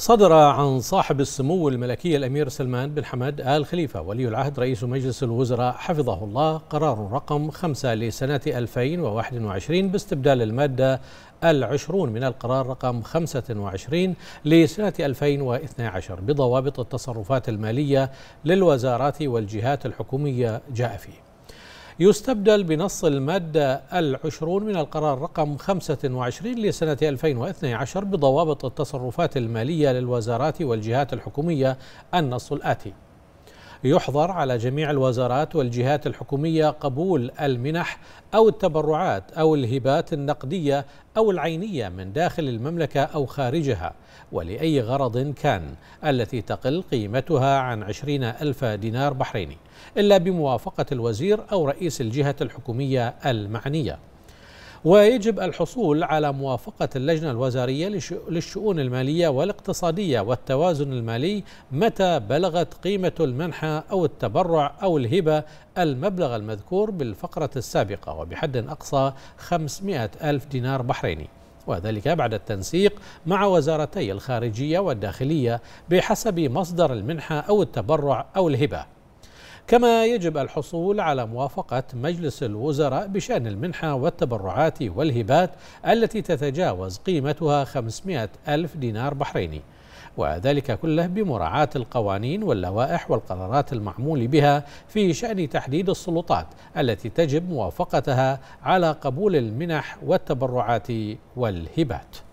صدر عن صاحب السمو الملكي الأمير سلمان بن حمد آل خليفة ولي العهد رئيس مجلس الوزراء حفظه الله قرار رقم 5 لسنة 2021 باستبدال المادة العشرون من القرار رقم 25 لسنة 2012 بضوابط التصرفات المالية للوزارات والجهات الحكومية جاء فيه يستبدل بنص المادة العشرون من القرار رقم 25 لسنة 2012 بضوابط التصرفات المالية للوزارات والجهات الحكومية النص الآتي يحظر على جميع الوزارات والجهات الحكومية قبول المنح أو التبرعات أو الهبات النقدية أو العينية من داخل المملكة أو خارجها ولأي غرض كان التي تقل قيمتها عن عشرين ألف دينار بحريني إلا بموافقة الوزير أو رئيس الجهة الحكومية المعنية ويجب الحصول على موافقة اللجنة الوزارية للشؤون المالية والاقتصادية والتوازن المالي متى بلغت قيمة المنحة أو التبرع أو الهبة المبلغ المذكور بالفقرة السابقة وبحد أقصى 500 ألف دينار بحريني وذلك بعد التنسيق مع وزارتي الخارجية والداخلية بحسب مصدر المنحة أو التبرع أو الهبة كما يجب الحصول على موافقة مجلس الوزراء بشأن المنحة والتبرعات والهبات التي تتجاوز قيمتها 500 ألف دينار بحريني وذلك كله بمراعاة القوانين واللوائح والقرارات المعمول بها في شأن تحديد السلطات التي تجب موافقتها على قبول المنح والتبرعات والهبات